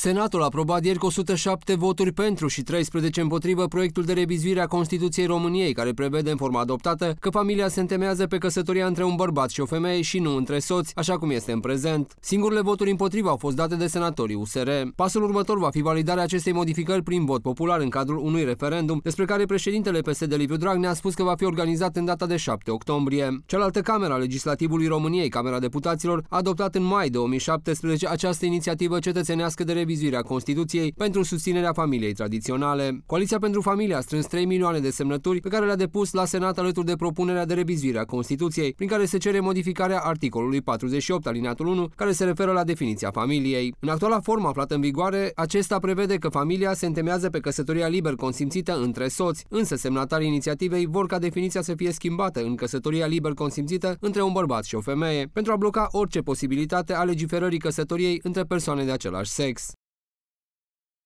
Senatul a aprobat ieri cu 107 voturi pentru și 13 împotrivă proiectul de revizuire a Constituției României, care prevede în forma adoptată că familia se întemeiază pe căsătoria între un bărbat și o femeie și nu între soți, așa cum este în prezent. Singurele voturi împotrivă au fost date de senatorii USR. Pasul următor va fi validarea acestei modificări prin vot popular în cadrul unui referendum, despre care președintele PSD Liviu Dragnea a spus că va fi organizat în data de 7 octombrie. Cealaltă camera legislativului României, Camera Deputaților, a adoptat în mai 2017 această inițiativă cetățenească de revizuire revizuirea Constituției pentru susținerea familiei tradiționale. Coaliția pentru Familie a strâns 3 milioane de semnături pe care le-a depus la Senat alături de propunerea de revizuire a Constituției, prin care se cere modificarea articolului 48 alineatul 1, care se referă la definiția familiei. În actuala formă aflată în vigoare, acesta prevede că familia se întemează pe căsătoria liber consimțită între soți, însă semnatarii inițiativei vor ca definiția să fie schimbată în căsătoria liber consimțită între un bărbat și o femeie, pentru a bloca orice posibilitate a legiferării căsătoriei între persoane de același sex.